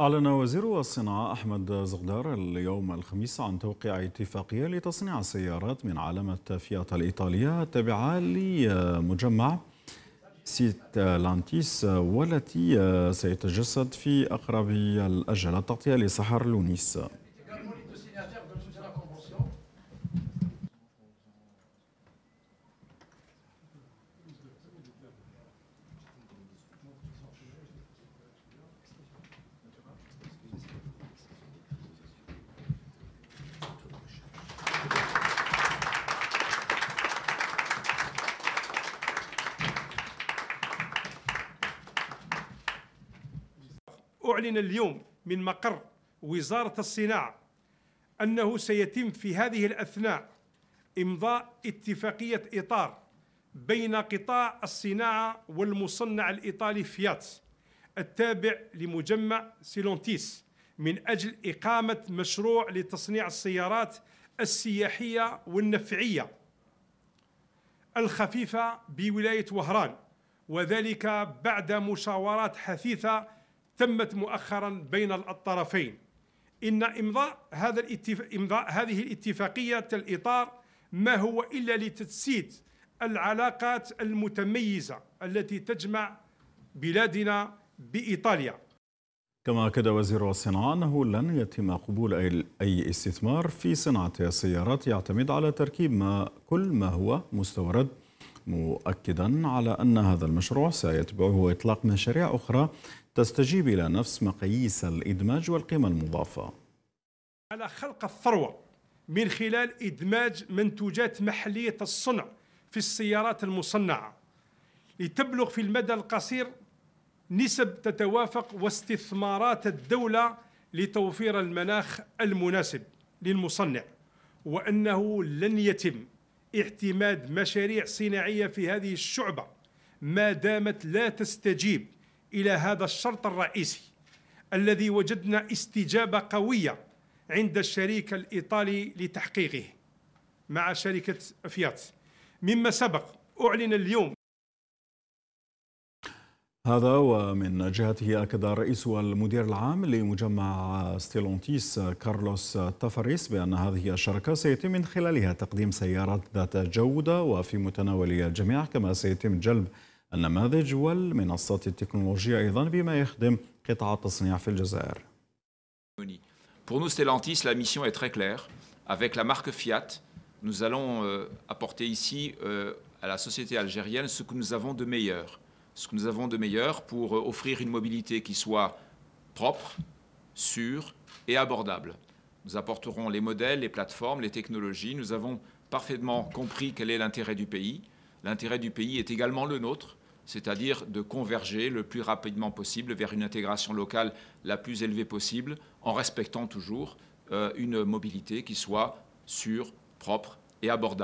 أعلن وزير الصناعة أحمد زغدار اليوم الخميس عن توقيع اتفاقية لتصنيع سيارات من علامة فيات الإيطالية التابعة لمجمع سيت لانتيس والتي سيتجسد في أقرب الأجل التغطية لسحر لونيس أعلن اليوم من مقر وزارة الصناعة أنه سيتم في هذه الأثناء إمضاء اتفاقية إطار بين قطاع الصناعة والمصنع الإيطالي فيات التابع لمجمع سيلونتيس من أجل إقامة مشروع لتصنيع السيارات السياحية والنفعية الخفيفة بولاية وهران وذلك بعد مشاورات حثيثة تمت مؤخرا بين الطرفين إن إمضاء هذا الاتفاق إمضاء هذه الاتفاقية الإطار ما هو إلا لتجسيد العلاقات المتميزة التي تجمع بلادنا بإيطاليا كما أكد وزير الصناعة أنه لن يتم قبول أي استثمار في صناعة السيارات يعتمد على تركيب ما كل ما هو مستورد مؤكدا على أن هذا المشروع سيتبعه إطلاق مشاريع أخرى تستجيب إلى نفس مقاييس الإدماج والقيمة المضافة على خلق الثروة من خلال إدماج منتوجات محلية الصنع في السيارات المصنعة لتبلغ في المدى القصير نسب تتوافق واستثمارات الدولة لتوفير المناخ المناسب للمصنع وأنه لن يتم اعتماد مشاريع صناعية في هذه الشعبة ما دامت لا تستجيب إلى هذا الشرط الرئيسي الذي وجدنا استجابة قوية عند الشريك الإيطالي لتحقيقه مع شركة فيات مما سبق أعلن اليوم هذا ومن جهته أكد الرئيس والمدير العام لمجمع ستيلونتيس كارلوس تافاريس بأن هذه الشركة سيتم من خلالها تقديم سيارات ذات جودة وفي متناول الجميع كما سيتم جلب النماذج والمنصات التكنولوجية أيضا بما يخدم قطاع التصنيع في الجزائر Pour nous, Stellantis, la mission est très claire. Avec la marque Fiat, nous allons euh, apporter ici euh, à la société algérienne ce que nous avons de meilleur. ce que nous avons de meilleur pour euh, offrir une mobilité qui soit propre, sûre et abordable. Nous apporterons les modèles, les plateformes, les technologies. Nous avons parfaitement compris quel est l'intérêt du pays. L'intérêt du pays est également le nôtre, c'est-à-dire de converger le plus rapidement possible vers une intégration locale la plus élevée possible, en respectant toujours euh, une mobilité qui soit sûre, propre et abordable.